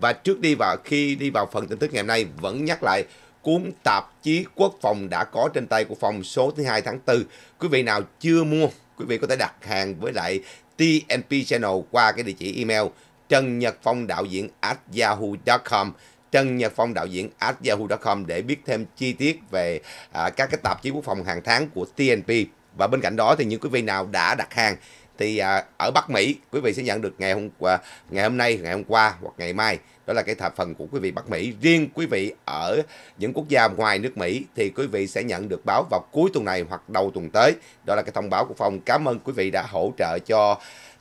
Và trước đi vào khi đi vào phần tin tức ngày hôm nay vẫn nhắc lại cuốn tạp chí quốc phòng đã có trên tay của phòng số thứ hai tháng 4. Quý vị nào chưa mua, quý vị có thể đặt hàng với lại TNP Channel qua cái địa chỉ email trần nhật phong đạo diễn at yahoo.com Trần Nhật Phong đạo diễn at yahoo.com để biết thêm chi tiết về à, các cái tạp chí quốc phòng hàng tháng của TNP. Và bên cạnh đó thì những quý vị nào đã đặt hàng thì à, ở Bắc Mỹ quý vị sẽ nhận được ngày hôm qua ngày hôm nay ngày hôm qua hoặc ngày mai đó là cái thập phần của quý vị Bắc Mỹ riêng quý vị ở những quốc gia ngoài nước Mỹ thì quý vị sẽ nhận được báo vào cuối tuần này hoặc đầu tuần tới đó là cái thông báo của phòng cảm ơn quý vị đã hỗ trợ cho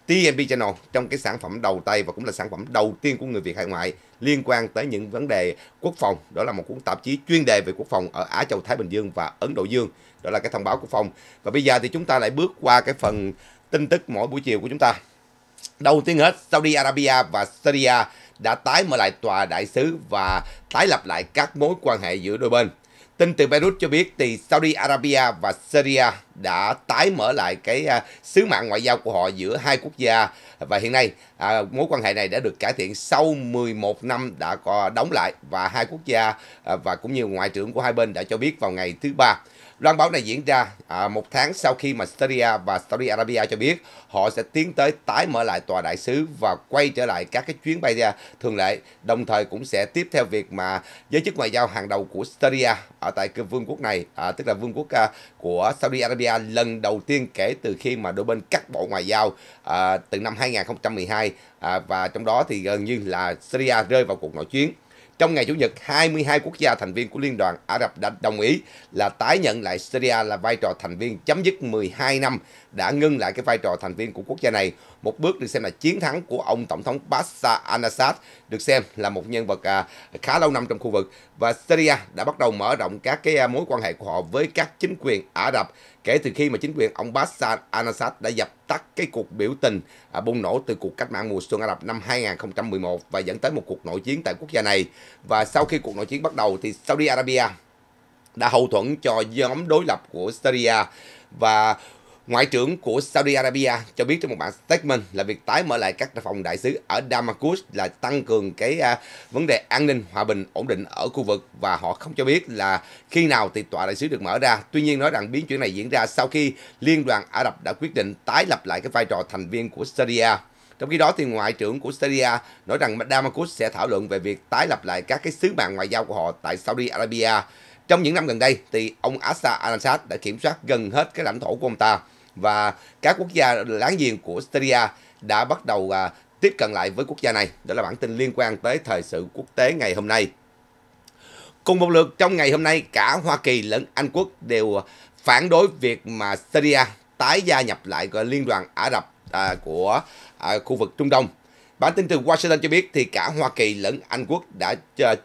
TNP Channel trong cái sản phẩm đầu tay và cũng là sản phẩm đầu tiên của người Việt hải ngoại liên quan tới những vấn đề quốc phòng. Đó là một cuốn tạp chí chuyên đề về quốc phòng ở Á Châu Thái Bình Dương và Ấn Độ Dương. Đó là cái thông báo của phòng. Và bây giờ thì chúng ta lại bước qua cái phần tin tức mỗi buổi chiều của chúng ta. Đầu tiên hết, Saudi Arabia và Syria đã tái mở lại tòa đại sứ và tái lập lại các mối quan hệ giữa đôi bên. Tin từ Beirut cho biết thì Saudi Arabia và Syria đã tái mở lại cái uh, sứ mạng ngoại giao của họ giữa hai quốc gia và hiện nay à, mối quan hệ này đã được cải thiện sau 11 năm đã có đóng lại và hai quốc gia à, và cũng như ngoại trưởng của hai bên đã cho biết vào ngày thứ ba. Loan báo này diễn ra à, một tháng sau khi mà Syria và Saudi Arabia cho biết họ sẽ tiến tới tái mở lại tòa đại sứ và quay trở lại các cái chuyến bay ra thường lệ, đồng thời cũng sẽ tiếp theo việc mà giới chức ngoại giao hàng đầu của Syria ở tại cái vương quốc này, à, tức là vương quốc à, của Saudi Arabia lần đầu tiên kể từ khi mà đôi bên cắt bộ ngoại giao à, từ năm 2012 à, và trong đó thì gần như là Syria rơi vào cuộc nội chiến. Trong ngày Chủ nhật, 22 quốc gia thành viên của Liên đoàn Ả Rập đã đồng ý là tái nhận lại Syria là vai trò thành viên chấm dứt 12 năm đã ngưng lại cái vai trò thành viên của quốc gia này. Một bước được xem là chiến thắng của ông Tổng thống Bashar al-Assad được xem là một nhân vật à, khá lâu năm trong khu vực và Syria đã bắt đầu mở rộng các cái à, mối quan hệ của họ với các chính quyền Ả Rập kể từ khi mà chính quyền ông Bashar al-Assad đã dập tắt cái cuộc biểu tình à, bùng nổ từ cuộc cách mạng mùa xuân Ả Rập năm 2011 và dẫn tới một cuộc nội chiến tại quốc gia này. Và sau khi cuộc nội chiến bắt đầu thì Saudi Arabia đã hậu thuẫn cho nhóm đối lập của Syria và Ngoại trưởng của Saudi Arabia cho biết trong một bản statement là việc tái mở lại các phòng đại sứ ở Damascus là tăng cường cái à, vấn đề an ninh, hòa bình, ổn định ở khu vực và họ không cho biết là khi nào thì tòa đại sứ được mở ra. Tuy nhiên nói rằng biến chuyển này diễn ra sau khi Liên đoàn Ả Rập đã quyết định tái lập lại cái vai trò thành viên của Syria. Trong khi đó thì ngoại trưởng của Syria nói rằng Damascus sẽ thảo luận về việc tái lập lại các cái sứ mạng ngoại giao của họ tại Saudi Arabia. Trong những năm gần đây thì ông Assad al-Assad đã kiểm soát gần hết cái lãnh thổ của ông ta và các quốc gia láng giềng của Syria đã bắt đầu à, tiếp cận lại với quốc gia này. Đó là bản tin liên quan tới thời sự quốc tế ngày hôm nay. Cùng một lượt trong ngày hôm nay, cả Hoa Kỳ lẫn Anh quốc đều à, phản đối việc mà Syria tái gia nhập lại Liên đoàn Ả Rập à, của à, khu vực Trung Đông. Bản tin từ Washington cho biết thì cả Hoa Kỳ lẫn Anh quốc đã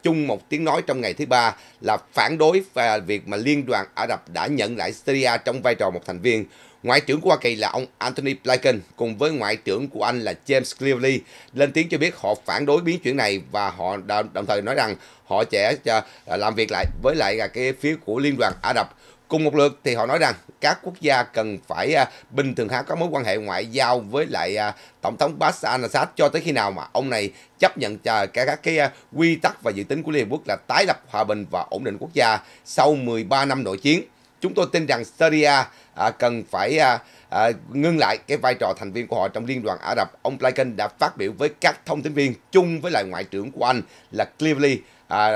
chung một tiếng nói trong ngày thứ ba là phản đối và việc mà Liên đoàn Ả Rập đã nhận lại Syria trong vai trò một thành viên Ngoại trưởng của Hoa Kỳ là ông Anthony Blinken cùng với Ngoại trưởng của Anh là James Cleverly lên tiếng cho biết họ phản đối biến chuyển này và họ đồng thời nói rằng họ sẽ à, làm việc lại với lại à, cái phía của Liên đoàn Ả Rập. Cùng một lượt thì họ nói rằng các quốc gia cần phải à, bình thường hóa các mối quan hệ ngoại giao với lại Tổng thống Bashar al-Assad cho tới khi nào mà ông này chấp nhận các, các cái quy tắc và dự tính của Liên Hợp Quốc là tái lập hòa bình và ổn định quốc gia sau 13 năm nội chiến. Chúng tôi tin rằng Syria À, cần phải à, à, ngưng lại cái vai trò thành viên của họ trong Liên đoàn Ả Rập. Ông Blinken đã phát biểu với các thông tin viên chung với lại ngoại trưởng của Anh là Cleverly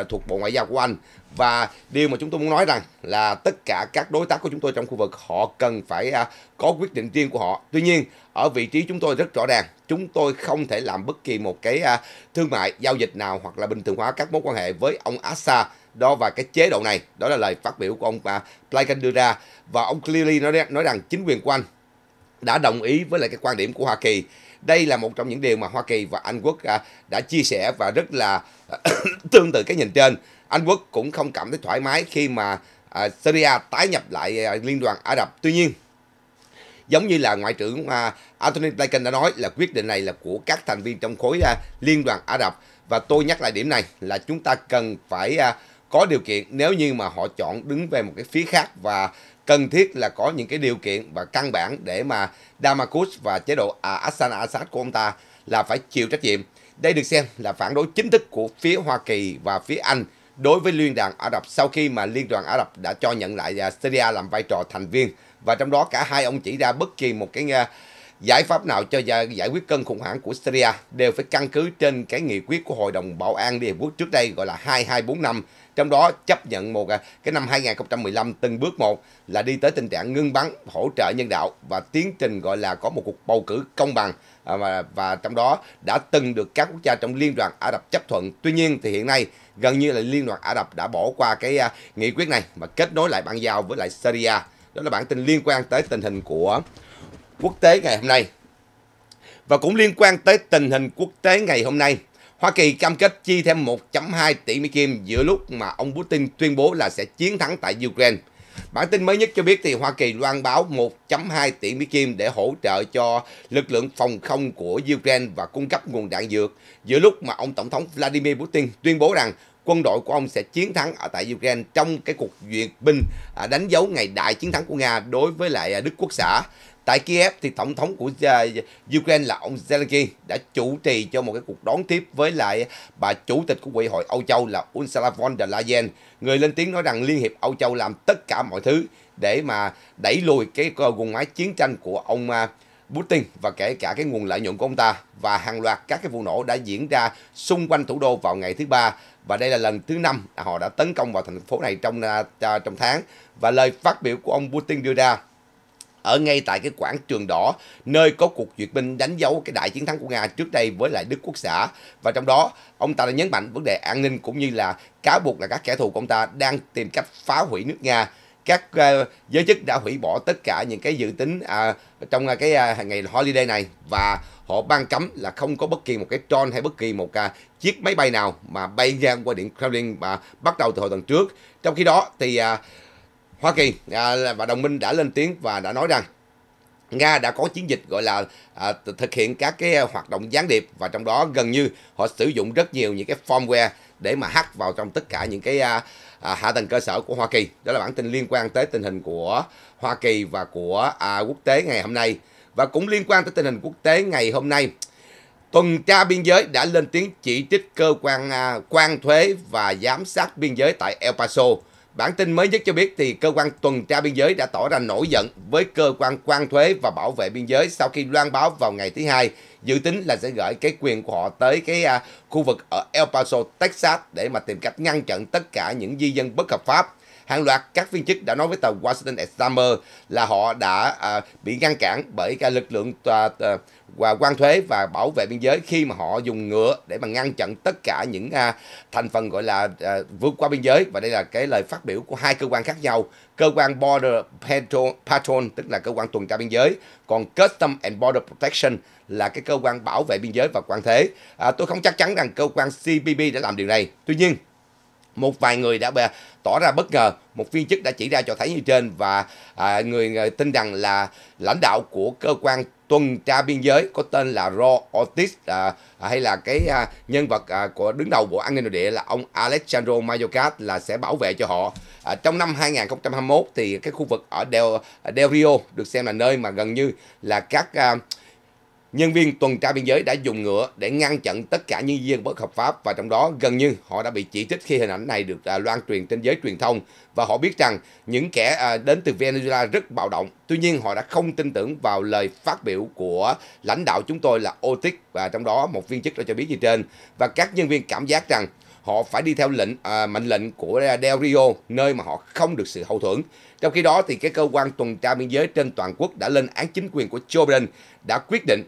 thuộc Bộ Ngoại giao của Anh và điều mà chúng tôi muốn nói rằng là tất cả các đối tác của chúng tôi trong khu vực họ cần phải có quyết định riêng của họ. Tuy nhiên ở vị trí chúng tôi rất rõ ràng, chúng tôi không thể làm bất kỳ một cái thương mại giao dịch nào hoặc là bình thường hóa các mối quan hệ với ông Assad đó và cái chế độ này đó là lời phát biểu của ông bà Blinken đưa ra và ông Cleary nói nói rằng chính quyền của anh đã đồng ý với lại cái quan điểm của Hoa Kỳ đây là một trong những điều mà Hoa Kỳ và Anh Quốc à, đã chia sẻ và rất là tương tự cái nhìn trên Anh Quốc cũng không cảm thấy thoải mái khi mà à, Syria tái nhập lại à, Liên đoàn Ả Rập tuy nhiên giống như là ngoại trưởng Anthony Blinken đã nói là quyết định này là của các thành viên trong khối liên đoàn Ả Rập và tôi nhắc lại điểm này là chúng ta cần phải có điều kiện nếu như mà họ chọn đứng về một cái phía khác và cần thiết là có những cái điều kiện và căn bản để mà Damascus và chế độ à, Assad Assad của ông ta là phải chịu trách nhiệm. Đây được xem là phản đối chính thức của phía Hoa Kỳ và phía Anh đối với Liên đoàn Ả Rập sau khi mà Liên đoàn Ả Rập đã cho nhận lại à, Syria làm vai trò thành viên và trong đó cả hai ông chỉ ra bất kỳ một cái à, giải pháp nào cho giải quyết cân khủng hoảng của Syria đều phải căn cứ trên cái nghị quyết của Hội đồng Bảo an Liên Hợp Quốc trước đây gọi là 2245 trong đó chấp nhận một à, cái năm 2015 từng bước một là đi tới tình trạng ngưng bắn, hỗ trợ nhân đạo và tiến trình gọi là có một cuộc bầu cử công bằng à, và, và trong đó đã từng được các quốc gia trong Liên đoàn Ả Rập chấp thuận. Tuy nhiên thì hiện nay gần như là Liên đoàn Ả Rập đã bỏ qua cái à, nghị quyết này và kết nối lại bang giao với lại Syria. Đó là bản tin liên quan tới tình hình của quốc tế ngày hôm nay. Và cũng liên quan tới tình hình quốc tế ngày hôm nay Hoa Kỳ cam kết chi thêm 1.2 tỷ Mỹ Kim giữa lúc mà ông Putin tuyên bố là sẽ chiến thắng tại Ukraine. Bản tin mới nhất cho biết thì Hoa Kỳ loan báo 1.2 tỷ Mỹ Kim để hỗ trợ cho lực lượng phòng không của Ukraine và cung cấp nguồn đạn dược giữa lúc mà ông Tổng thống Vladimir Putin tuyên bố rằng quân đội của ông sẽ chiến thắng ở tại Ukraine trong cái cuộc duyệt binh à, đánh dấu ngày đại chiến thắng của Nga đối với lại à, Đức Quốc xã. Tại Kiev thì Tổng thống của à, Ukraine là ông Zelensky đã chủ trì cho một cái cuộc đón tiếp với lại bà Chủ tịch của quỹ hội Âu Châu là Ursula von der Leyen. Người lên tiếng nói rằng Liên hiệp Âu Châu làm tất cả mọi thứ để mà đẩy lùi cái guồng máy chiến tranh của ông à, Putin và kể cả cái nguồn lợi nhuận của ông ta và hàng loạt các cái vụ nổ đã diễn ra xung quanh thủ đô vào ngày thứ ba và đây là lần thứ năm họ đã tấn công vào thành phố này trong à, trong tháng và lời phát biểu của ông Putin đưa ra ở ngay tại cái quảng trường đỏ nơi có cuộc duyệt binh đánh dấu cái đại chiến thắng của Nga trước đây với lại Đức Quốc xã và trong đó ông ta đã nhấn mạnh vấn đề an ninh cũng như là cáo buộc là các kẻ thù của ông ta đang tìm cách phá hủy nước Nga các uh, giới chức đã hủy bỏ tất cả những cái dự tính uh, trong uh, cái uh, ngày holiday này và họ ban cấm là không có bất kỳ một cái drone hay bất kỳ một uh, chiếc máy bay nào mà bay ngang qua điện Kremlin và bắt đầu từ hồi tuần trước. Trong khi đó thì uh, Hoa Kỳ à, và đồng minh đã lên tiếng và đã nói rằng Nga đã có chiến dịch gọi là à, thực hiện các cái à, hoạt động gián điệp và trong đó gần như họ sử dụng rất nhiều những cái firmware để mà hack vào trong tất cả những cái à, à, hạ tầng cơ sở của Hoa Kỳ. Đó là bản tin liên quan tới tình hình của Hoa Kỳ và của à, quốc tế ngày hôm nay. Và cũng liên quan tới tình hình quốc tế ngày hôm nay, tuần tra biên giới đã lên tiếng chỉ trích cơ quan à, quan thuế và giám sát biên giới tại El Paso Bản tin mới nhất cho biết thì cơ quan tuần tra biên giới đã tỏ ra nổi giận với cơ quan quan thuế và bảo vệ biên giới sau khi loan báo vào ngày thứ hai dự tính là sẽ gửi cái quyền của họ tới cái uh, khu vực ở El Paso, Texas để mà tìm cách ngăn chặn tất cả những di dân bất hợp pháp. Hàng loạt các viên chức đã nói với tờ Washington Examiner là họ đã uh, bị ngăn cản bởi cái lực lượng uh, uh, và quan thuế và bảo vệ biên giới khi mà họ dùng ngựa để mà ngăn chặn tất cả những à, thành phần gọi là à, vượt qua biên giới và đây là cái lời phát biểu của hai cơ quan khác nhau cơ quan border patrol, patrol tức là cơ quan tuần tra biên giới còn custom and border protection là cái cơ quan bảo vệ biên giới và quan thế à, tôi không chắc chắn rằng cơ quan cbp đã làm điều này tuy nhiên một vài người đã tỏ ra bất ngờ một viên chức đã chỉ ra cho thấy như trên và à, người, người à, tin rằng là lãnh đạo của cơ quan tuần tra biên giới có tên là Ro Ortiz à, à, hay là cái à, nhân vật à, của đứng đầu bộ an ninh nội địa là ông Alexandro Mayorkas là sẽ bảo vệ cho họ. À, trong năm 2021 thì cái khu vực ở Del, à, Del Rio được xem là nơi mà gần như là các à, Nhân viên tuần tra biên giới đã dùng ngựa để ngăn chặn tất cả nhân viên bất hợp pháp và trong đó gần như họ đã bị chỉ trích khi hình ảnh này được à, loan truyền trên giới truyền thông và họ biết rằng những kẻ à, đến từ Venezuela rất bạo động. Tuy nhiên họ đã không tin tưởng vào lời phát biểu của lãnh đạo chúng tôi là Otis và trong đó một viên chức đã cho biết như trên và các nhân viên cảm giác rằng họ phải đi theo lệnh à, mệnh lệnh của Del Rio nơi mà họ không được sự hậu thuẫn. Trong khi đó thì cái cơ quan tuần tra biên giới trên toàn quốc đã lên án chính quyền của Joe Biden đã quyết định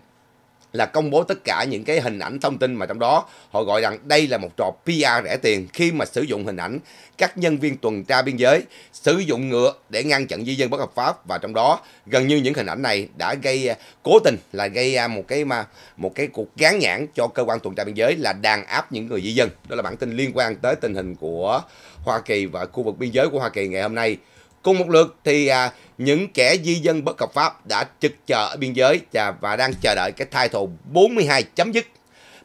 là công bố tất cả những cái hình ảnh thông tin mà trong đó họ gọi rằng đây là một trò PR rẻ tiền khi mà sử dụng hình ảnh các nhân viên tuần tra biên giới sử dụng ngựa để ngăn chặn di dân bất hợp pháp và trong đó gần như những hình ảnh này đã gây à, cố tình là gây à, một cái mà một cái cuộc gán nhãn cho cơ quan tuần tra biên giới là đàn áp những người di dân. Đó là bản tin liên quan tới tình hình của Hoa Kỳ và khu vực biên giới của Hoa Kỳ ngày hôm nay. Cùng một lượt thì à, những kẻ di dân bất hợp pháp đã trực chờ ở biên giới và, và đang chờ đợi cái thai thù 42 chấm dứt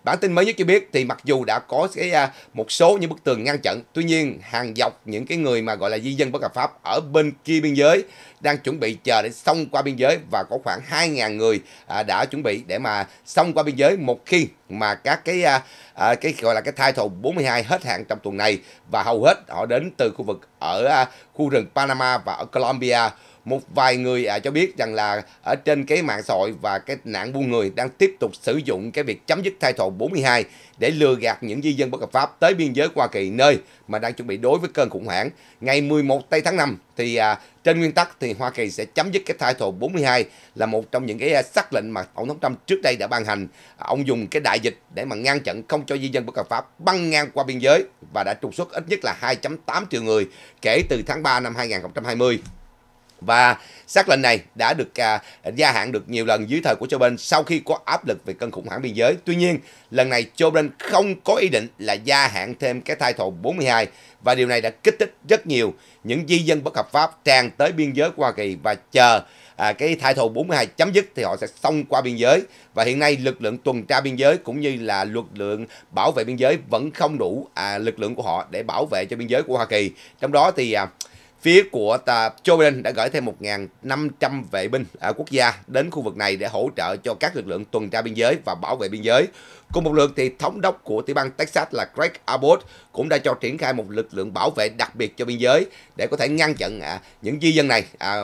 Bản tin mới nhất cho biết thì mặc dù đã có cái à, một số những bức tường ngăn chặn, tuy nhiên hàng dọc những cái người mà gọi là di dân bất hợp pháp ở bên kia biên giới đang chuẩn bị chờ để xông qua biên giới và có khoảng 2.000 người à, đã chuẩn bị để mà xông qua biên giới một khi mà các cái à, à cái gọi là cái thai thùng 42 hết hạn trong tuần này và hầu hết họ đến từ khu vực ở à, khu rừng Panama và ở Colombia một vài người à, cho biết rằng là ở trên cái mạng xã hội và cái nạn buôn người đang tiếp tục sử dụng cái việc chấm dứt thai thổ 42 để lừa gạt những di dân bất hợp pháp tới biên giới Hoa Kỳ nơi mà đang chuẩn bị đối với cơn khủng hoảng. Ngày 11 tây tháng 5 thì à, trên nguyên tắc thì Hoa Kỳ sẽ chấm dứt cái thai thổ 42 là một trong những cái sắc à, lệnh mà Tổng thống Trump trước đây đã ban hành. Ông dùng cái đại dịch để mà ngăn chặn không cho di dân bất hợp pháp băng ngang qua biên giới và đã trục xuất ít nhất là 2.8 triệu người kể từ tháng 3 năm 2020. Và xác lệnh này đã được à, gia hạn được nhiều lần dưới thời của Joe Biden sau khi có áp lực về cơn khủng hoảng biên giới. Tuy nhiên, lần này Joe Biden không có ý định là gia hạn thêm cái title 42 và điều này đã kích thích rất nhiều những di dân bất hợp pháp tràn tới biên giới của Hoa Kỳ và chờ à, cái thai thù 42 chấm dứt thì họ sẽ xông qua biên giới và hiện nay lực lượng tuần tra biên giới cũng như là lực lượng bảo vệ biên giới vẫn không đủ à, lực lượng của họ để bảo vệ cho biên giới của Hoa Kỳ trong đó thì à, Phía của Joe Biden đã gửi thêm 1.500 vệ binh ở quốc gia đến khu vực này để hỗ trợ cho các lực lượng tuần tra biên giới và bảo vệ biên giới. Cùng một lượt thì thống đốc của tiểu bang Texas là Greg Abbott cũng đã cho triển khai một lực lượng bảo vệ đặc biệt cho biên giới để có thể ngăn chặn à, những di dân này à,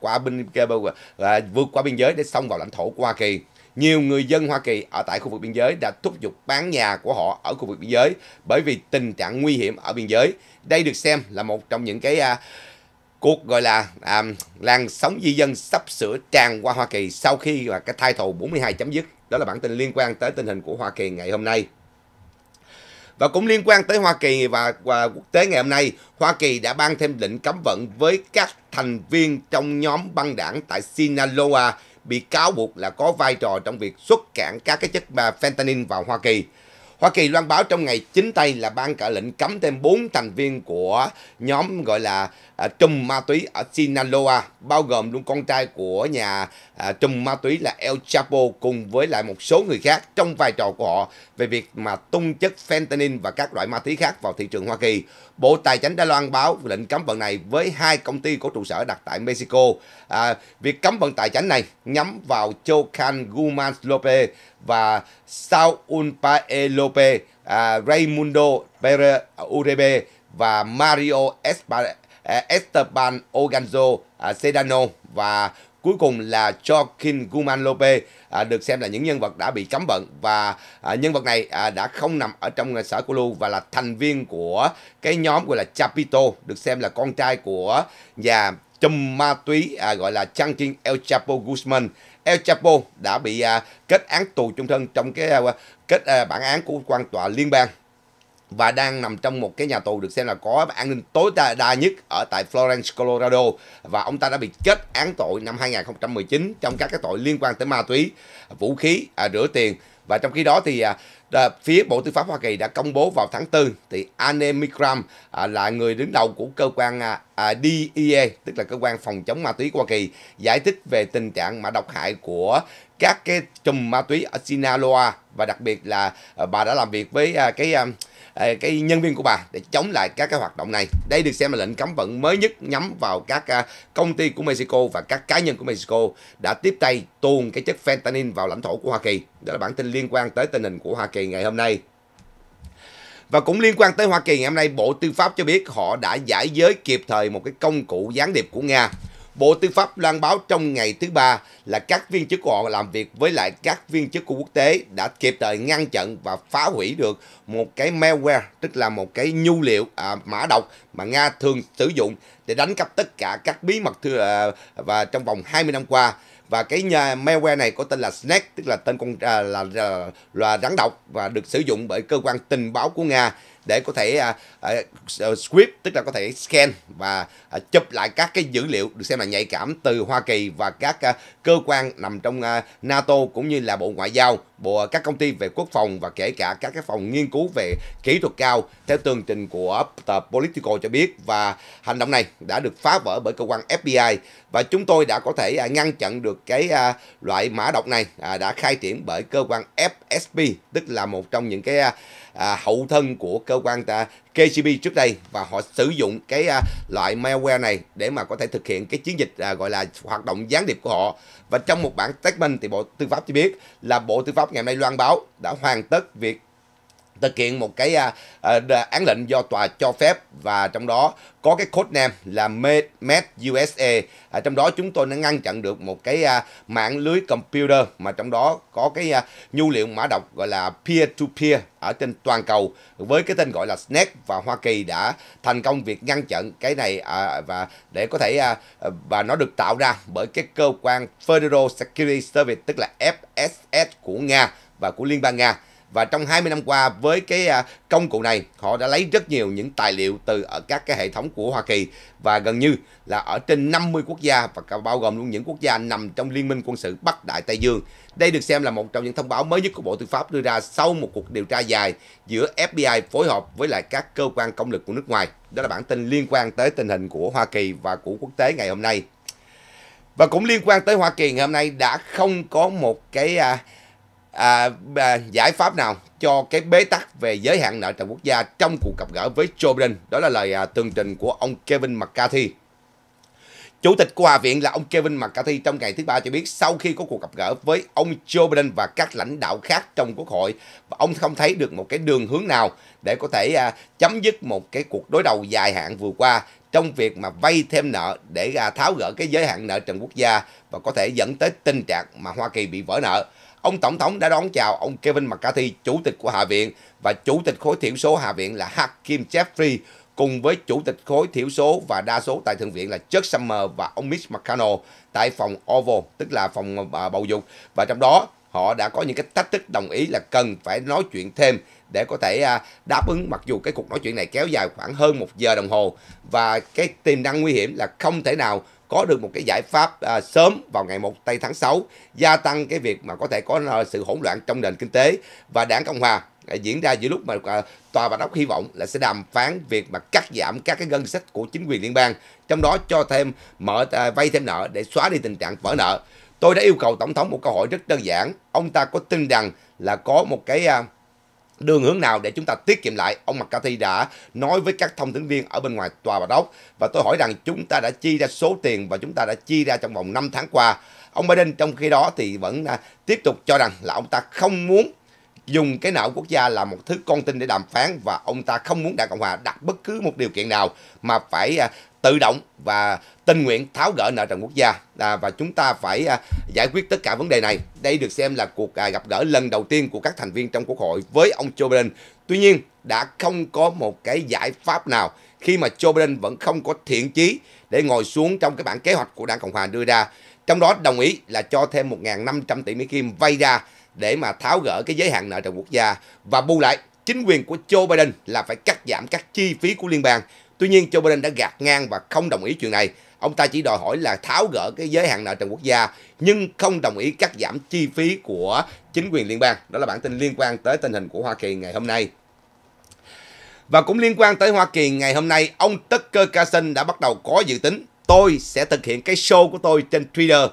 qua biên à, vượt qua biên giới để xông vào lãnh thổ của Hoa Kỳ nhiều người dân Hoa Kỳ ở tại khu vực biên giới đã thúc giục bán nhà của họ ở khu vực biên giới bởi vì tình trạng nguy hiểm ở biên giới. Đây được xem là một trong những cái uh, cuộc gọi là à, làn sóng di dân sắp sửa tràn qua Hoa Kỳ sau khi là cái thai thù 42 chấm dứt. Đó là bản tin liên quan tới tình hình của Hoa Kỳ ngày hôm nay. Và cũng liên quan tới Hoa Kỳ và, và quốc tế ngày hôm nay, Hoa Kỳ đã ban thêm lệnh cấm vận với các thành viên trong nhóm băng đảng tại Sinaloa bị cáo buộc là có vai trò trong việc xuất cản các cái chất fentanyl vào Hoa Kỳ Hoa Kỳ loan báo trong ngày chính tay là ban cả lệnh cấm thêm 4 thành viên của nhóm gọi là à, trùm ma túy ở Sinaloa, bao gồm luôn con trai của nhà à, trùm ma túy là El Chapo cùng với lại một số người khác trong vai trò của họ về việc mà tung chất fentanyl và các loại ma túy khác vào thị trường Hoa Kỳ. Bộ Tài chính đã loan báo lệnh cấm vận này với hai công ty có trụ sở đặt tại Mexico. À, việc cấm vận tài chính này nhắm vào Jocan Guzman Lopez và Sao Unpaelope, à, Raimundo Pere Uribe và Mario Esteban Oganzo à, Sedano và cuối cùng là Joaquin Guzman Lope à, được xem là những nhân vật đã bị cấm vận và à, nhân vật này à, đã không nằm ở trong sở của Colu và là thành viên của cái nhóm gọi là Chapito được xem là con trai của nhà chùm ma túy à, gọi là Changkin El Chapo Guzman El Chapo đã bị à, kết án tù chung thân trong cái à, kết à, bản án của quan tòa liên bang và đang nằm trong một cái nhà tù được xem là có an ninh tối đa, đa nhất ở tại Florence, Colorado và ông ta đã bị kết án tội năm 2019 trong các cái tội liên quan tới ma túy, vũ khí, à, rửa tiền và trong khi đó thì à, Đà, phía Bộ Tư pháp Hoa Kỳ đã công bố vào tháng 4 thì Anne Mikram à, là người đứng đầu của cơ quan à, à, DEA tức là cơ quan phòng chống ma túy của Hoa Kỳ giải thích về tình trạng mà độc hại của các cái chùm ma túy ở Sinaloa và đặc biệt là à, bà đã làm việc với à, cái à, À, cái nhân viên của bà để chống lại các cái hoạt động này. Đây được xem là lệnh cấm vận mới nhất nhắm vào các à, công ty của Mexico và các cá nhân của Mexico đã tiếp tay tuồn cái chất fentanyl vào lãnh thổ của Hoa Kỳ. Đó là bản tin liên quan tới tình hình của Hoa Kỳ ngày hôm nay. Và cũng liên quan tới Hoa Kỳ ngày hôm nay, Bộ Tư pháp cho biết họ đã giải giới kịp thời một cái công cụ gián điệp của Nga Bộ Tư pháp loan báo trong ngày thứ ba là các viên chức của họ làm việc với lại các viên chức của quốc tế đã kịp thời ngăn chặn và phá hủy được một cái malware, tức là một cái nhu liệu à, mã độc mà Nga thường sử dụng để đánh cắp tất cả các bí mật thư, à, và trong vòng 20 năm qua và cái malware này có tên là Snake tức là tên con à, là, là là rắn độc và được sử dụng bởi cơ quan tình báo của Nga để có thể uh, uh, script tức là có thể scan và uh, chụp lại các cái dữ liệu được xem là nhạy cảm từ Hoa Kỳ và các uh, cơ quan nằm trong à, NATO cũng như là Bộ Ngoại giao, Bộ à, các công ty về quốc phòng và kể cả các cái phòng nghiên cứu về kỹ thuật cao theo tường trình của tờ Politico cho biết và hành động này đã được phá vỡ bởi cơ quan FBI và chúng tôi đã có thể à, ngăn chặn được cái loại mã độc này đã khai triển bởi cơ quan FSB tức là một trong những cái hậu thân của cơ quan KCB trước đây và họ sử dụng cái à, loại malware này để mà có thể thực hiện cái chiến dịch à, gọi là hoạt động gián điệp của họ. Và trong một bản statement thì Bộ Tư pháp cho biết là Bộ Tư pháp ngày hôm nay loan báo đã hoàn tất việc thực hiện một cái à, à, án lệnh do tòa cho phép và trong đó có cái code name là Med USA à, trong đó chúng tôi đã ngăn chặn được một cái à, mạng lưới computer mà trong đó có cái à, nhu liệu mã độc gọi là peer to peer ở trên toàn cầu với cái tên gọi là Snake và Hoa Kỳ đã thành công việc ngăn chặn cái này à, và để có thể à, và nó được tạo ra bởi cái cơ quan Federal Security Service tức là FSS của Nga và của Liên bang Nga và trong 20 năm qua với cái à, công cụ này họ đã lấy rất nhiều những tài liệu từ ở các cái hệ thống của Hoa Kỳ và gần như là ở trên 50 quốc gia và bao gồm luôn những quốc gia nằm trong liên minh quân sự Bắc Đại Tây Dương. Đây được xem là một trong những thông báo mới nhất của Bộ Tư pháp đưa ra sau một cuộc điều tra dài giữa FBI phối hợp với lại các cơ quan công lực của nước ngoài. Đó là bản tin liên quan tới tình hình của Hoa Kỳ và của quốc tế ngày hôm nay. Và cũng liên quan tới Hoa Kỳ ngày hôm nay đã không có một cái à, à, à, giải pháp nào cho cái bế tắc về giới hạn nợ trần quốc gia trong cuộc gặp gỡ với Joe Biden. Đó là lời à, tường trình của ông Kevin McCarthy. Chủ tịch của Hạ viện là ông Kevin McCarthy trong ngày thứ ba cho biết sau khi có cuộc gặp gỡ với ông Joe Biden và các lãnh đạo khác trong quốc hội, ông không thấy được một cái đường hướng nào để có thể à, chấm dứt một cái cuộc đối đầu dài hạn vừa qua trong việc mà vay thêm nợ để à, tháo gỡ cái giới hạn nợ trần quốc gia và có thể dẫn tới tình trạng mà Hoa Kỳ bị vỡ nợ. Ông Tổng thống đã đón chào ông Kevin McCarthy, Chủ tịch của Hạ viện và Chủ tịch khối thiểu số Hạ viện là Hakim Jeffrey cùng với Chủ tịch khối thiểu số và đa số tại Thượng viện là Chuck Summer và ông Mitch McConnell tại phòng Oval, tức là phòng à, bầu dục. Và trong đó họ đã có những cái thách thức đồng ý là cần phải nói chuyện thêm để có thể à, đáp ứng mặc dù cái cuộc nói chuyện này kéo dài khoảng hơn một giờ đồng hồ và cái tiềm năng nguy hiểm là không thể nào có được một cái giải pháp à, sớm vào ngày 1 tây tháng 6 gia tăng cái việc mà có thể có à, sự hỗn loạn trong nền kinh tế và đảng Cộng hòa à, diễn ra giữa lúc mà à, tòa bạch ốc hy vọng là sẽ đàm phán việc mà cắt giảm các cái ngân sách của chính quyền liên bang trong đó cho thêm mở à, vay thêm nợ để xóa đi tình trạng vỡ nợ tôi đã yêu cầu tổng thống một câu hỏi rất đơn giản ông ta có tin rằng là có một cái à, đường hướng nào để chúng ta tiết kiệm lại ông McCarthy đã nói với các thông tấn viên ở bên ngoài tòa Bà Đốc và tôi hỏi rằng chúng ta đã chi ra số tiền và chúng ta đã chi ra trong vòng 5 tháng qua ông Biden trong khi đó thì vẫn à, tiếp tục cho rằng là ông ta không muốn dùng cái não quốc gia là một thứ con tin để đàm phán và ông ta không muốn Đảng Cộng Hòa đặt bất cứ một điều kiện nào mà phải à, tự động và tình nguyện tháo gỡ nợ trần quốc gia à, và chúng ta phải à, giải quyết tất cả vấn đề này. Đây được xem là cuộc gặp gỡ lần đầu tiên của các thành viên trong Quốc hội với ông Joe Biden. Tuy nhiên đã không có một cái giải pháp nào khi mà Joe Biden vẫn không có thiện chí để ngồi xuống trong cái bản kế hoạch của Đảng Cộng hòa đưa ra. Trong đó đồng ý là cho thêm 1.500 tỷ Mỹ Kim vay ra để mà tháo gỡ cái giới hạn nợ trần quốc gia và bù lại chính quyền của Joe Biden là phải cắt giảm các chi phí của liên bang. Tuy nhiên Joe Biden đã gạt ngang và không đồng ý chuyện này. Ông ta chỉ đòi hỏi là tháo gỡ cái giới hạn nợ trần quốc gia nhưng không đồng ý cắt giảm chi phí của chính quyền liên bang. Đó là bản tin liên quan tới tình hình của Hoa Kỳ ngày hôm nay. Và cũng liên quan tới Hoa Kỳ ngày hôm nay, ông Tucker Carlson đã bắt đầu có dự tính tôi sẽ thực hiện cái show của tôi trên Twitter.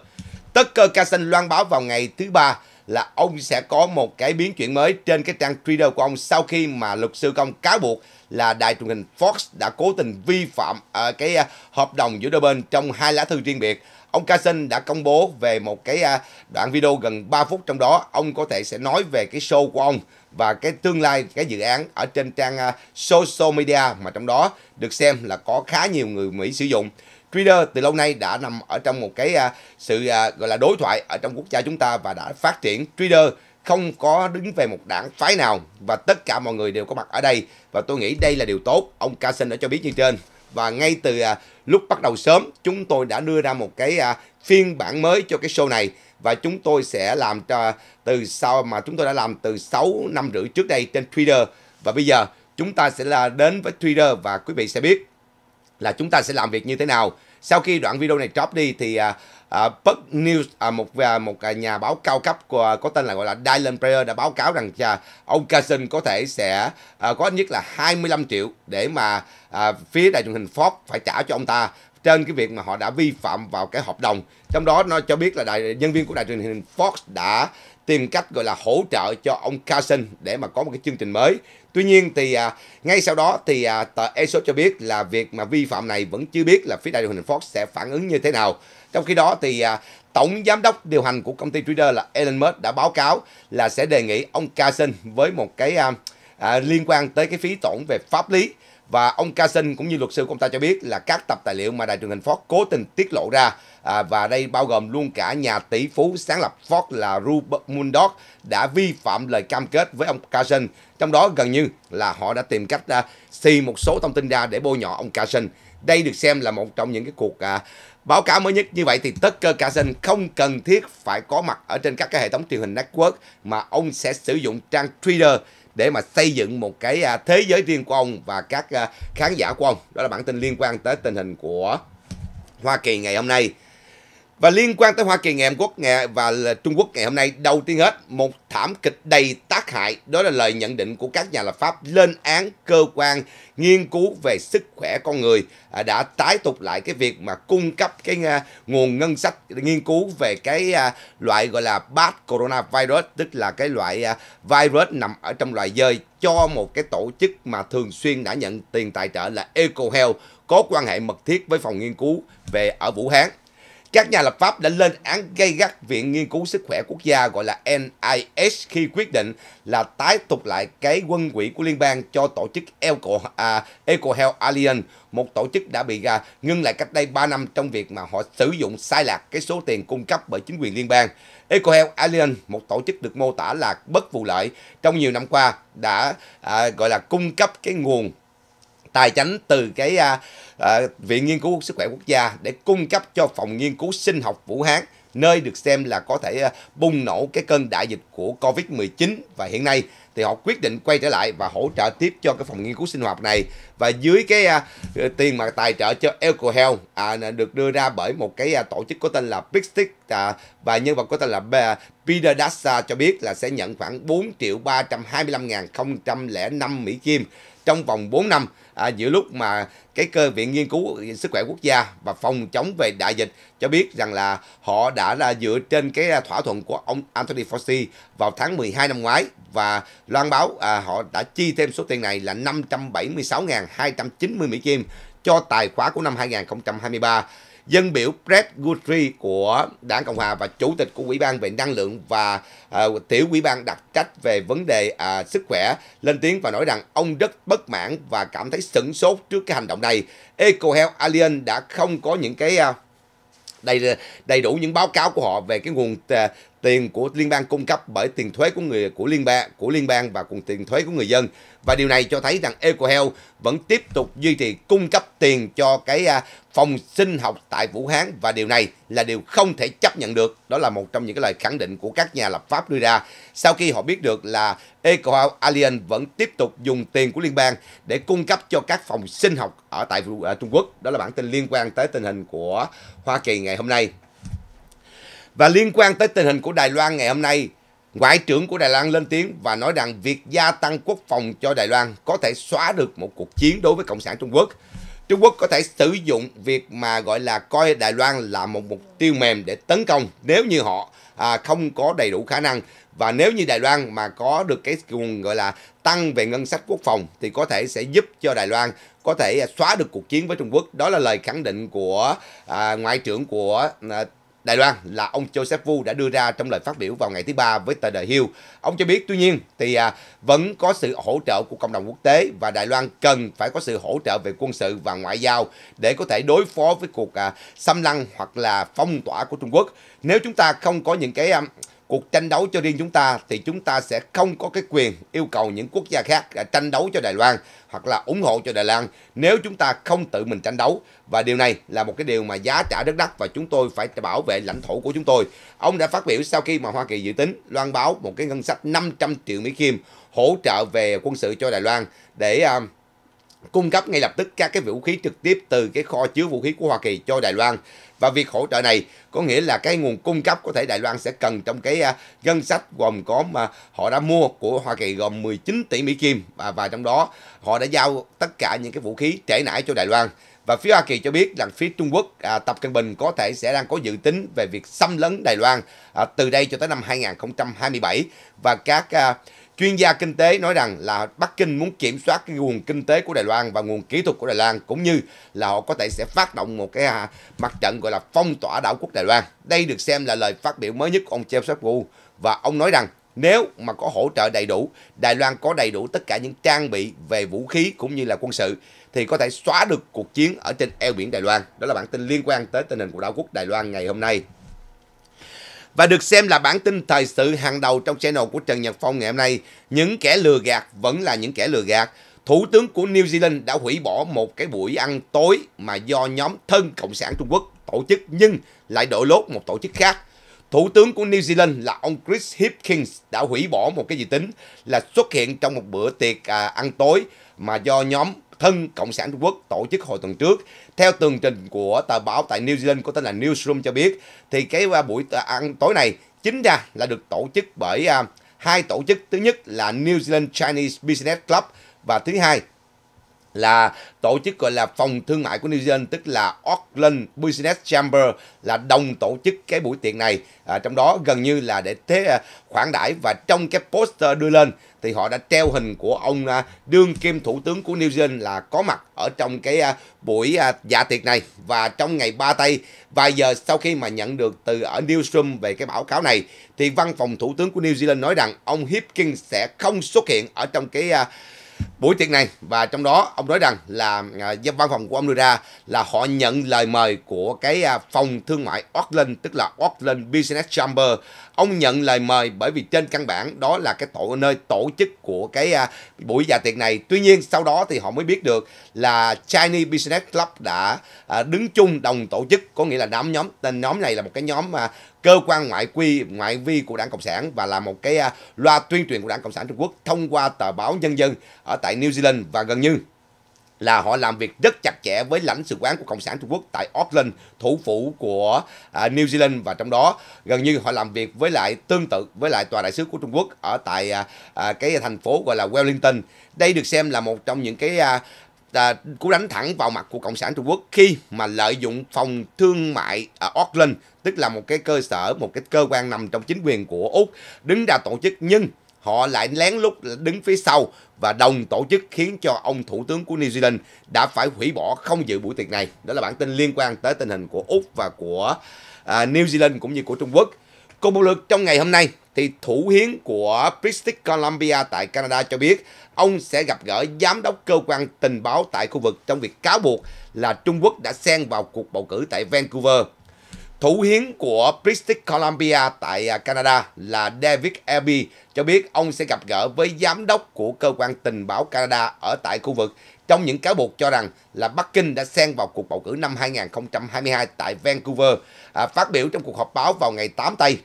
Tucker Carlson loan báo vào ngày thứ ba là ông sẽ có một cái biến chuyển mới trên cái trang Twitter của ông sau khi mà luật sư công cáo buộc là đài truyền hình Fox đã cố tình vi phạm uh, cái uh, hợp đồng giữa đôi bên trong hai lá thư riêng biệt. Ông Carson đã công bố về một cái uh, đoạn video gần 3 phút trong đó ông có thể sẽ nói về cái show của ông và cái tương lai cái dự án ở trên trang uh, social media mà trong đó được xem là có khá nhiều người Mỹ sử dụng. Twitter từ lâu nay đã nằm ở trong một cái à, sự à, gọi là đối thoại ở trong quốc gia chúng ta và đã phát triển Twitter không có đứng về một đảng phái nào và tất cả mọi người đều có mặt ở đây và tôi nghĩ đây là điều tốt. Ông Carson đã cho biết như trên và ngay từ à, lúc bắt đầu sớm chúng tôi đã đưa ra một cái phiên bản mới cho cái show này và chúng tôi sẽ làm cho từ sau mà chúng tôi đã làm từ 6 năm rưỡi trước đây trên Twitter và bây giờ chúng ta sẽ là đến với Twitter và quý vị sẽ biết là chúng ta sẽ làm việc như thế nào. Sau khi đoạn video này drop đi thì uh, uh, News, uh, một uh, một uh, nhà báo cao cấp của, có tên là gọi là Dylan Player đã báo cáo rằng uh, ông Carson có thể sẽ uh, có nhất là 25 triệu để mà uh, phía đài truyền hình Fox phải trả cho ông ta trên cái việc mà họ đã vi phạm vào cái hợp đồng. Trong đó nó cho biết là đại nhân viên của đài truyền hình Fox đã tìm cách gọi là hỗ trợ cho ông Carson để mà có một cái chương trình mới. Tuy nhiên thì à, ngay sau đó thì à, tờ Asos cho biết là việc mà vi phạm này vẫn chưa biết là phía đại điều hành Fox sẽ phản ứng như thế nào. Trong khi đó thì à, tổng giám đốc điều hành của công ty Twitter là Elon Musk đã báo cáo là sẽ đề nghị ông Carson với một cái à, à, liên quan tới cái phí tổn về pháp lý và ông Carson cũng như luật sư của ông ta cho biết là các tập tài liệu mà đài truyền hình Fox cố tình tiết lộ ra à, và đây bao gồm luôn cả nhà tỷ phú sáng lập Fox là Rupert Murdoch đã vi phạm lời cam kết với ông Carson. Trong đó gần như là họ đã tìm cách à, xì một số thông tin ra để bôi nhọ ông Carson. Đây được xem là một trong những cái cuộc à, báo cáo mới nhất như vậy thì tất Tucker Carlson không cần thiết phải có mặt ở trên các cái hệ thống truyền hình network mà ông sẽ sử dụng trang Twitter để mà xây dựng một cái à, thế giới riêng của ông và các à, khán giả của ông đó là bản tin liên quan tới tình hình của Hoa Kỳ ngày hôm nay và liên quan tới Hoa Kỳ ngày Hàn Quốc ngày và Trung Quốc ngày hôm nay, đầu tiên hết, một thảm kịch đầy tác hại, đó là lời nhận định của các nhà lập pháp lên án cơ quan nghiên cứu về sức khỏe con người à, đã tái tục lại cái việc mà cung cấp cái à, nguồn ngân sách nghiên cứu về cái à, loại gọi là bad coronavirus, tức là cái loại virus nằm ở trong loài dơi cho một cái tổ chức mà thường xuyên đã nhận tiền tài trợ là EcoHealth có quan hệ mật thiết với phòng nghiên cứu về ở Vũ Hán các nhà lập pháp đã lên án gây gắt Viện Nghiên cứu Sức khỏe Quốc gia gọi là NIH khi quyết định là tái tục lại cái quân quỹ của liên bang cho tổ chức Eco, à, EcoHealth Alliance, một tổ chức đã bị à, ngưng lại cách đây 3 năm trong việc mà họ sử dụng sai lạc cái số tiền cung cấp bởi chính quyền liên bang. EcoHealth Alliance, một tổ chức được mô tả là bất vụ lợi, trong nhiều năm qua đã à, gọi là cung cấp cái nguồn tài chính từ cái à, à, Viện Nghiên cứu Sức khỏe Quốc gia để cung cấp cho phòng nghiên cứu sinh học Vũ Hán nơi được xem là có thể à, bùng nổ cái cơn đại dịch của Covid-19 và hiện nay thì họ quyết định quay trở lại và hỗ trợ tiếp cho cái phòng nghiên cứu sinh học này và dưới cái uh, tiền mà tài trợ cho Ecohealth à, được đưa ra bởi một cái uh, tổ chức có tên là Big Stick à, và nhân vật có tên là Peter Dasa cho biết là sẽ nhận khoảng 4 triệu 325 ngàn 005 Mỹ Kim trong vòng 4 năm à, giữa lúc mà cái cơ viện nghiên cứu sức khỏe quốc gia và phòng chống về đại dịch cho biết rằng là họ đã là dựa trên cái à, thỏa thuận của ông Anthony Fauci vào tháng 12 năm ngoái và loan báo à, họ đã chi thêm số tiền này là 576.290 Mỹ Kim cho tài khoá của năm 2023 dân biểu Brett Guthrie của Đảng Cộng hòa và chủ tịch của Ủy ban về năng lượng và uh, tiểu Ủy ban đặc trách về vấn đề uh, sức khỏe lên tiếng và nói rằng ông rất bất mãn và cảm thấy sửng sốt trước cái hành động này. EcoHealth Alliance đã không có những cái uh, đầy đầy đủ những báo cáo của họ về cái nguồn tiền của liên bang cung cấp bởi tiền thuế của người của liên bang của liên bang và cùng tiền thuế của người dân và điều này cho thấy rằng EcoHealth vẫn tiếp tục duy trì cung cấp tiền cho cái phòng sinh học tại Vũ Hán và điều này là điều không thể chấp nhận được. Đó là một trong những cái lời khẳng định của các nhà lập pháp đưa ra sau khi họ biết được là Eco Alien vẫn tiếp tục dùng tiền của liên bang để cung cấp cho các phòng sinh học ở tại à, Trung Quốc. Đó là bản tin liên quan tới tình hình của Hoa Kỳ ngày hôm nay. Và liên quan tới tình hình của Đài Loan ngày hôm nay, Ngoại trưởng của Đài Loan lên tiếng và nói rằng việc gia tăng quốc phòng cho Đài Loan có thể xóa được một cuộc chiến đối với Cộng sản Trung Quốc. Trung Quốc có thể sử dụng việc mà gọi là coi Đài Loan là một mục tiêu mềm để tấn công nếu như họ à, không có đầy đủ khả năng và nếu như Đài Loan mà có được cái nguồn gọi là tăng về ngân sách quốc phòng thì có thể sẽ giúp cho Đài Loan có thể xóa được cuộc chiến với Trung Quốc. Đó là lời khẳng định của à, ngoại trưởng của à, Đài Loan là ông Joseph Wu đã đưa ra trong lời phát biểu vào ngày thứ ba với tờ The Hill. Ông cho biết tuy nhiên thì à, vẫn có sự hỗ trợ của cộng đồng quốc tế và Đài Loan cần phải có sự hỗ trợ về quân sự và ngoại giao để có thể đối phó với cuộc à, xâm lăng hoặc là phong tỏa của Trung Quốc. Nếu chúng ta không có những cái à, cuộc tranh đấu cho riêng chúng ta thì chúng ta sẽ không có cái quyền yêu cầu những quốc gia khác tranh đấu cho Đài Loan hoặc là ủng hộ cho Đài Loan nếu chúng ta không tự mình tranh đấu và điều này là một cái điều mà giá trả rất đắt và chúng tôi phải bảo vệ lãnh thổ của chúng tôi. Ông đã phát biểu sau khi mà Hoa Kỳ dự tính loan báo một cái ngân sách 500 triệu Mỹ Kim hỗ trợ về quân sự cho Đài Loan để uh, cung cấp ngay lập tức các cái vũ khí trực tiếp từ cái kho chứa vũ khí của Hoa Kỳ cho Đài Loan và việc hỗ trợ này có nghĩa là cái nguồn cung cấp có thể Đài Loan sẽ cần trong cái à, ngân sách gồm có mà họ đã mua của Hoa Kỳ gồm 19 tỷ Mỹ Kim và, và trong đó họ đã giao tất cả những cái vũ khí trễ nải cho Đài Loan. Và phía Hoa Kỳ cho biết rằng phía Trung Quốc, à, Tập Cận Bình có thể sẽ đang có dự tính về việc xâm lấn Đài Loan à, từ đây cho tới năm 2027 và các à, Chuyên gia kinh tế nói rằng là Bắc Kinh muốn kiểm soát cái nguồn kinh tế của Đài Loan và nguồn kỹ thuật của Đài Loan cũng như là họ có thể sẽ phát động một cái à, mặt trận gọi là phong tỏa đảo quốc Đài Loan. Đây được xem là lời phát biểu mới nhất của ông Cheo Wu và ông nói rằng nếu mà có hỗ trợ đầy đủ, Đài Loan có đầy đủ tất cả những trang bị về vũ khí cũng như là quân sự thì có thể xóa được cuộc chiến ở trên eo biển Đài Loan. Đó là bản tin liên quan tới tình hình của đảo quốc Đài Loan ngày hôm nay và được xem là bản tin thời sự hàng đầu trong channel của Trần Nhật Phong ngày hôm nay. Những kẻ lừa gạt vẫn là những kẻ lừa gạt. Thủ tướng của New Zealand đã hủy bỏ một cái buổi ăn tối mà do nhóm thân Cộng sản Trung Quốc tổ chức nhưng lại đổi lốt một tổ chức khác. Thủ tướng của New Zealand là ông Chris Hipkins đã hủy bỏ một cái dự tính là xuất hiện trong một bữa tiệc à, ăn tối mà do nhóm thân Cộng sản Trung Quốc tổ chức hồi tuần trước. Theo tường trình của tờ báo tại New Zealand có tên là Newsroom cho biết thì cái à, buổi ăn tối này chính ra là được tổ chức bởi à, hai tổ chức. Thứ nhất là New Zealand Chinese Business Club và thứ hai là tổ chức gọi là phòng thương mại của New Zealand tức là Auckland Business Chamber là đồng tổ chức cái buổi tiệc này à, trong đó gần như là để thế à, khoản đãi và trong cái poster đưa lên thì họ đã treo hình của ông à, đương kim thủ tướng của New Zealand là có mặt ở trong cái à, buổi dạ tiệc này và trong ngày ba tây vài giờ sau khi mà nhận được từ ở Newsroom về cái báo cáo này thì văn phòng thủ tướng của New Zealand nói rằng ông Hipkins sẽ không xuất hiện ở trong cái buổi tiệc này và trong đó ông nói rằng là à, văn phòng của ông đưa ra là họ nhận lời mời của cái à, phòng thương mại Auckland tức là Auckland Business Chamber ông nhận lời mời bởi vì trên căn bản đó là cái tổ nơi tổ chức của cái à, buổi dạ tiệc này tuy nhiên sau đó thì họ mới biết được là Chinese Business Club đã đứng chung đồng tổ chức có nghĩa là đám nhóm tên nhóm này là một cái nhóm mà cơ quan ngoại quy ngoại vi của đảng cộng sản và là một cái loa tuyên truyền của đảng cộng sản trung quốc thông qua tờ báo nhân dân ở tại tại New Zealand và gần như là họ làm việc rất chặt chẽ với lãnh sự quán của Cộng sản Trung Quốc tại Auckland, thủ phủ của à, New Zealand và trong đó gần như họ làm việc với lại tương tự với lại tòa đại sứ của Trung Quốc ở tại à, à, cái thành phố gọi là Wellington. Đây được xem là một trong những cái cú đánh thẳng vào mặt của Cộng sản Trung Quốc khi mà lợi dụng phòng thương mại ở Auckland, tức là một cái cơ sở, một cái cơ quan nằm trong chính quyền của Úc, đứng ra tổ chức nhưng họ lại lén lút đứng phía sau và đồng tổ chức khiến cho ông thủ tướng của New Zealand đã phải hủy bỏ không dự buổi tiệc này. Đó là bản tin liên quan tới tình hình của Úc và của à, New Zealand cũng như của Trung Quốc. Cùng một lượt trong ngày hôm nay thì thủ hiến của British Columbia tại Canada cho biết ông sẽ gặp gỡ giám đốc cơ quan tình báo tại khu vực trong việc cáo buộc là Trung Quốc đã xen vào cuộc bầu cử tại Vancouver Thủ hiến của British Columbia tại à, Canada là David Elby cho biết ông sẽ gặp gỡ với giám đốc của cơ quan tình báo Canada ở tại khu vực trong những cáo buộc cho rằng là Bắc Kinh đã xen vào cuộc bầu cử năm 2022 tại Vancouver. À, phát biểu trong cuộc họp báo vào ngày 8 tây,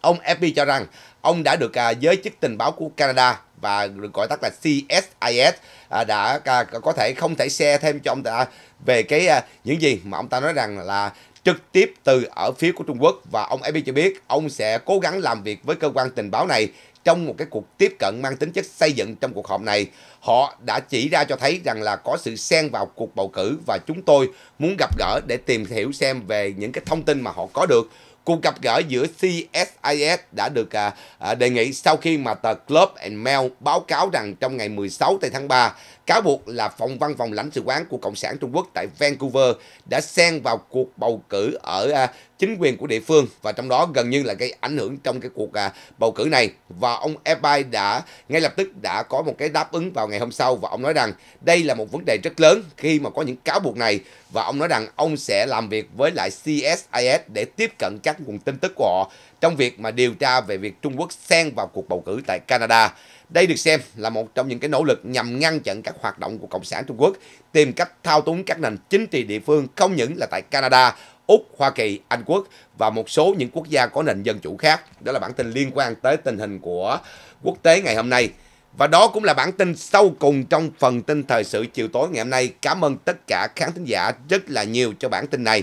ông Elby cho rằng ông đã được à, giới chức tình báo của Canada và được gọi tắt là CSIS à, đã à, có thể không thể share thêm cho ông ta về cái à, những gì mà ông ta nói rằng là trực tiếp từ ở phía của Trung Quốc và ông Abe cho biết ông sẽ cố gắng làm việc với cơ quan tình báo này trong một cái cuộc tiếp cận mang tính chất xây dựng trong cuộc họp này. Họ đã chỉ ra cho thấy rằng là có sự xen vào cuộc bầu cử và chúng tôi muốn gặp gỡ để tìm hiểu xem về những cái thông tin mà họ có được. Cuộc gặp gỡ giữa CSIS đã được à, à, đề nghị sau khi mà tờ Club and Mail báo cáo rằng trong ngày 16 tháng 3, cáo buộc là phòng văn phòng lãnh sự quán của Cộng sản Trung Quốc tại Vancouver đã xen vào cuộc bầu cử ở à, chính quyền của địa phương và trong đó gần như là gây ảnh hưởng trong cái cuộc à, bầu cử này và ông Epstein đã ngay lập tức đã có một cái đáp ứng vào ngày hôm sau và ông nói rằng đây là một vấn đề rất lớn khi mà có những cáo buộc này và ông nói rằng ông sẽ làm việc với lại CSIS để tiếp cận các nguồn tin tức của họ trong việc mà điều tra về việc Trung Quốc xen vào cuộc bầu cử tại Canada. Đây được xem là một trong những cái nỗ lực nhằm ngăn chặn các hoạt động của Cộng sản Trung Quốc, tìm cách thao túng các nền chính trị địa phương không những là tại Canada, Úc, Hoa Kỳ, Anh Quốc và một số những quốc gia có nền dân chủ khác. Đó là bản tin liên quan tới tình hình của quốc tế ngày hôm nay. Và đó cũng là bản tin sâu cùng trong phần tin thời sự chiều tối ngày hôm nay. Cảm ơn tất cả khán thính giả rất là nhiều cho bản tin này.